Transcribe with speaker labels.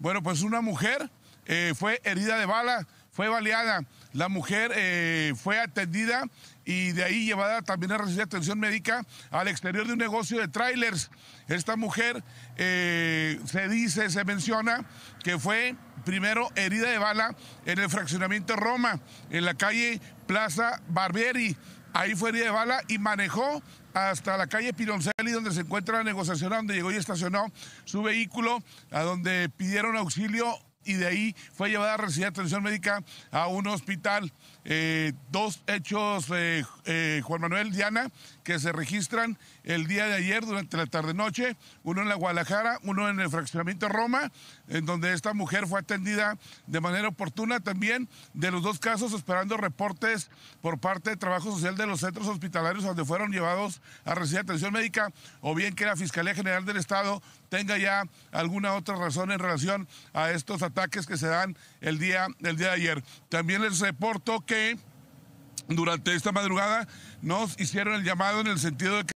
Speaker 1: Bueno, pues una mujer eh, fue herida de bala, fue baleada. La mujer eh, fue atendida y de ahí llevada también a recibir atención médica al exterior de un negocio de trailers. Esta mujer eh, se dice, se menciona que fue primero herida de bala en el fraccionamiento Roma, en la calle Plaza Barbieri. Ahí fue herida de bala y manejó hasta la calle Pironcelli, donde se encuentra la negociación, donde llegó y estacionó su vehículo, a donde pidieron auxilio y de ahí fue llevada a recibir atención médica a un hospital. Eh, dos hechos, eh, eh, Juan Manuel, Diana, que se registran el día de ayer durante la tarde-noche, uno en la Guadalajara, uno en el fraccionamiento Roma, en donde esta mujer fue atendida de manera oportuna también, de los dos casos esperando reportes por parte de Trabajo Social de los centros hospitalarios donde fueron llevados a recibir atención médica, o bien que la Fiscalía General del Estado tenga ya alguna otra razón en relación a estos ataques que se dan el día, el día de ayer. También les reporto que durante esta madrugada nos hicieron el llamado en el sentido de que